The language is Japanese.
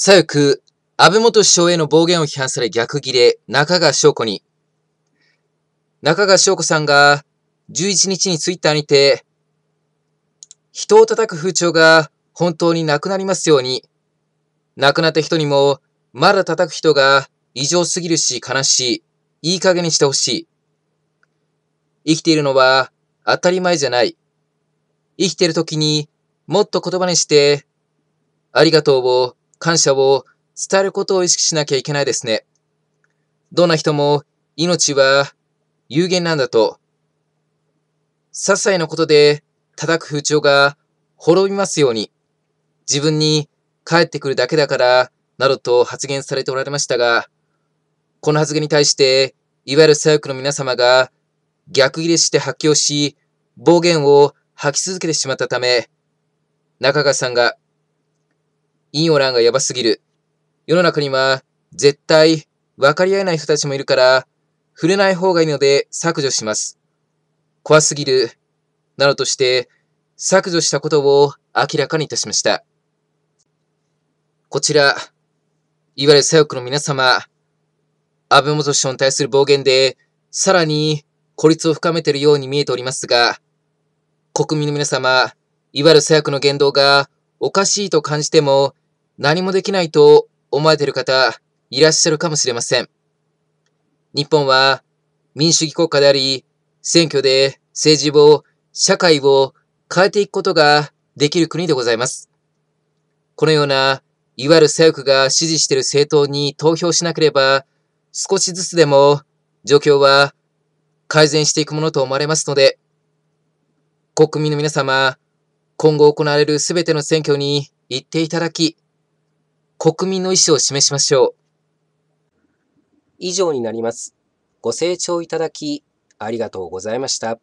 左翼、安倍元首相への暴言を批判され逆ギレ、中川翔子に。中川翔子さんが、11日にツイッターにて、人を叩く風潮が本当になくなりますように、亡くなった人にも、まだ叩く人が異常すぎるし悲しい、いい加減にしてほしい。生きているのは当たり前じゃない。生きている時にもっと言葉にして、ありがとうを感謝を伝えることを意識しなきゃいけないですね。どんな人も命は有限なんだと、些細なことで叩く風潮が滅びますように、自分に返ってくるだけだから、などと発言されておられましたが、この発言に対して、いわゆる左翼の皆様が逆ギレして発狂し、暴言を吐き続けてしまったため、中川さんが陰オランがやばすぎる。世の中には、絶対、分かり合えない人たちもいるから、触れない方がいいので削除します。怖すぎる。などとして、削除したことを明らかにいたしました。こちら、いわゆる左翼の皆様、安倍元首相に対する暴言で、さらに孤立を深めているように見えておりますが、国民の皆様、いわゆる左翼の言動がおかしいと感じても何もできないと思えている方いらっしゃるかもしれません。日本は民主主義国家であり、選挙で政治を、社会を変えていくことができる国でございます。このような、いわゆる左翼が支持している政党に投票しなければ、少しずつでも状況は改善していくものと思われますので、国民の皆様、今後行われるすべての選挙に行っていただき、国民の意思を示しましょう。以上になります。ご清聴いただき、ありがとうございました。